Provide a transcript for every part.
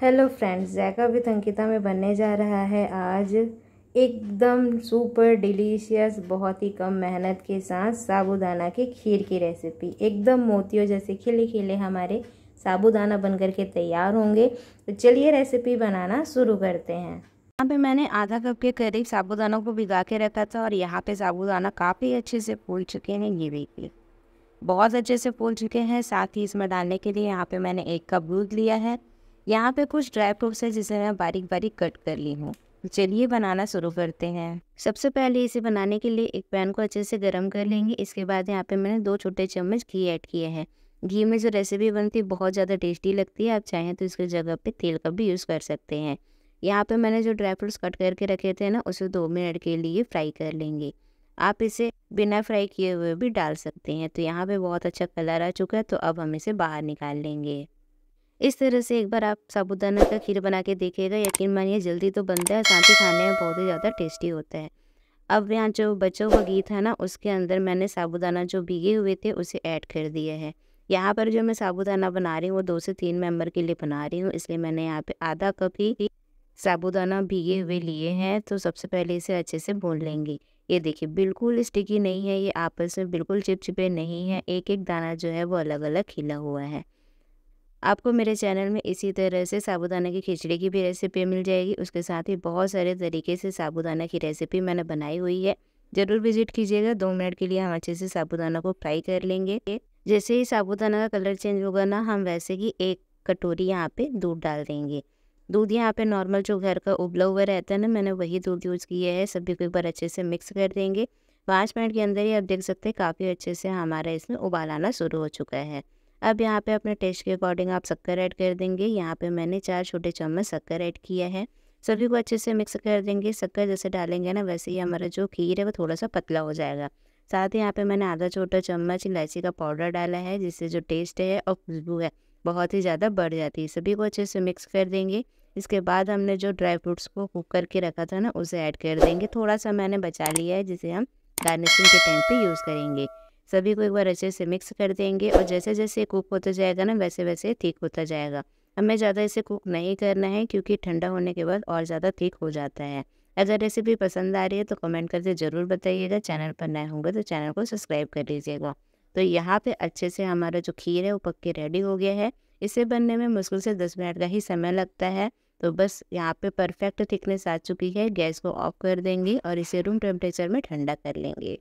hello friends जैका with Ankita में बनने जा रहा है आज एकदम सुपर डिलीशियस बहुत ही कम मेहनत के साथ साबूदाना के खीर की रेसिपी एकदम मोतियों जैसे खिले खिले हमारे साबूदाना बन करके तैयार होंगे तो चलिए रेसिपी बनाना शुरू करते हैं यहाँ पे मैंने आधा कप के करीब साबूदानों को भिगा के रखा था और यहाँ पे साबूदाना काफ़ी अच्छे से फूल चुके हैं ये देखिए बहुत अच्छे से फूल चुके हैं साथ ही इसमें डालने के लिए यहाँ पे मैंने एक कप दूध लिया है यहाँ पे कुछ ड्राई फ्रूट्स है जिसे मैं बारीक बारीक कट कर ली हूँ चलिए बनाना शुरू करते हैं सबसे पहले इसे बनाने के लिए एक पैन को अच्छे से गर्म कर लेंगे इसके बाद यहाँ पे मैंने दो छोटे चम्मच घी ऐड किए हैं घी में जो रेसिपी बनती है बहुत ज़्यादा टेस्टी लगती है आप चाहें तो इसकी जगह पे तेल का भी यूज़ कर सकते हैं यहाँ पे मैंने जो ड्राई फ्रूट्स कट करके रखे थे ना उसे दो मिनट के लिए फ्राई कर लेंगे आप इसे बिना फ्राई किए हुए भी डाल सकते हैं तो यहाँ पे बहुत अच्छा कलर आ चुका है तो अब हम इसे बाहर निकाल लेंगे इस तरह से एक बार आप साबुदाना का खीर बना के देखिएगा यकीन मानिए जल्दी तो बनता है साथ ही खाने में बहुत ही ज़्यादा टेस्टी होता है अब यहाँ जो बचा हुआ घी था ना उसके अंदर मैंने साबुदाना जो भीगे हुए थे उसे ऐड कर दिया है यहाँ पर जो मैं साबुदाना बना रही हूँ वो दो से तीन मेंबर के लिए बना रही हूँ इसलिए मैंने यहाँ पे आधा कप ही साबुदाना भीगे हुए लिए हैं तो सबसे पहले इसे अच्छे से भून लेंगे ये देखिए बिल्कुल स्टिकी नहीं है ये आपस में बिल्कुल चिपचिपे नहीं है एक एक दाना जो है वो अलग अलग खिला हुआ है आपको मेरे चैनल में इसी तरह से साबूदाना की खिचड़ी की भी रेसिपी मिल जाएगी उसके साथ ही बहुत सारे तरीके से साबूदाना की रेसिपी मैंने बनाई हुई है ज़रूर विजिट कीजिएगा दो मिनट के लिए हम अच्छे से साबूदाना को फ्राई कर लेंगे जैसे ही साबूदाना का कलर चेंज होगा ना हम वैसे ही एक कटोरी यहाँ पे दूध डाल देंगे दूध यहाँ पे नॉर्मल जो घर का उबला हुआ रहता है ना मैंने वही दूध यूज़ किया है सभी को एक बार अच्छे से मिक्स कर देंगे पाँच मिनट के अंदर ही आप देख सकते हैं काफ़ी अच्छे से हमारा इसमें उबाल आना शुरू हो चुका है अब यहाँ पे अपने टेस्ट के अकॉर्डिंग आप शक्कर ऐड कर देंगे यहाँ पे मैंने चार छोटे चम्मच शक्कर ऐड किया है सभी को अच्छे से मिक्स कर देंगे शक्कर जैसे डालेंगे ना वैसे ही हमारा जो खीर है वो थोड़ा सा पतला हो जाएगा साथ ही यहाँ पे मैंने आधा छोटा चम्मच इलायची का पाउडर डाला है जिससे जो टेस्ट है और खुशबू है बहुत ही ज़्यादा बढ़ जाती है सभी को अच्छे से मिक्स कर देंगे इसके बाद हमने जो ड्राई फ्रूट्स को कुक करके रखा था ना उसे ऐड कर देंगे थोड़ा सा मैंने बचा लिया है जिसे हम गार्निशिंग के टाइम पे यूज़ करेंगे सभी को एक बार अच्छे से मिक्स कर देंगे और जैसे जैसे कुक होता जाएगा ना वैसे वैसे ठीक होता जाएगा हमें ज़्यादा इसे कुक नहीं करना है क्योंकि ठंडा होने के बाद और ज़्यादा ठीक हो जाता है अगर रेसिपी पसंद आ रही है तो कमेंट करके ज़रूर बताइएगा चैनल पर नए होंगे तो चैनल को सब्सक्राइब कर लीजिएगा तो यहाँ पे अच्छे से हमारा जो खीर है वो पक के रेडी हो गया है इसे बनने में मुश्किल से दस मिनट का ही समय लगता है तो बस यहाँ पे परफेक्ट थिकनेस आ चुकी है गैस को ऑफ कर देंगे और इसे रूम टेम्परेचर में ठंडा कर लेंगे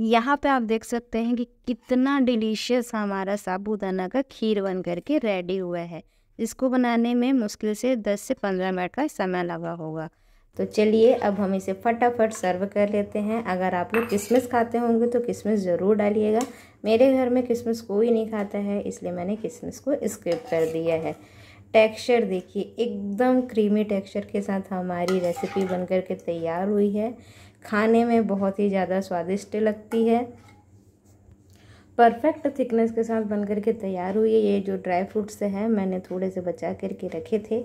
यहाँ पे आप देख सकते हैं कि कितना डिलीशियस हमारा साबूदाना का खीर बन करके रेडी हुआ है इसको बनाने में मुश्किल से 10 से 15 मिनट का समय लगा होगा तो चलिए अब हम इसे फटाफट सर्व कर लेते हैं अगर आप लोग किशमिश खाते होंगे तो किशमिश ज़रूर डालिएगा मेरे घर में किशमिश कोई नहीं खाता है इसलिए मैंने किशमिश को स्किप कर दिया है टेक्सचर देखिए एकदम क्रीमी टेक्सचर के साथ हमारी रेसिपी बनकर के तैयार हुई है खाने में बहुत ही ज़्यादा स्वादिष्ट लगती है परफेक्ट थिकनेस के साथ बन करके तैयार हुई है ये जो ड्राई फ्रूट्स हैं मैंने थोड़े से बचा करके रखे थे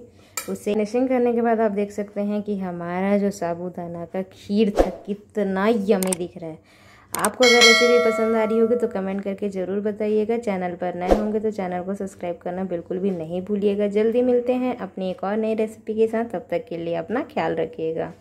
उसे फिनिशिंग करने के बाद आप देख सकते हैं कि हमारा जो साबूदाना का खीर था कितना यमी दिख रहा है आपको अगर रेसिपी पसंद आ रही होगी तो कमेंट करके ज़रूर बताइएगा चैनल पर नए होंगे तो चैनल को सब्सक्राइब करना बिल्कुल भी नहीं भूलिएगा जल्दी मिलते हैं अपनी एक और नई रेसिपी के साथ तब तक के लिए अपना ख्याल रखिएगा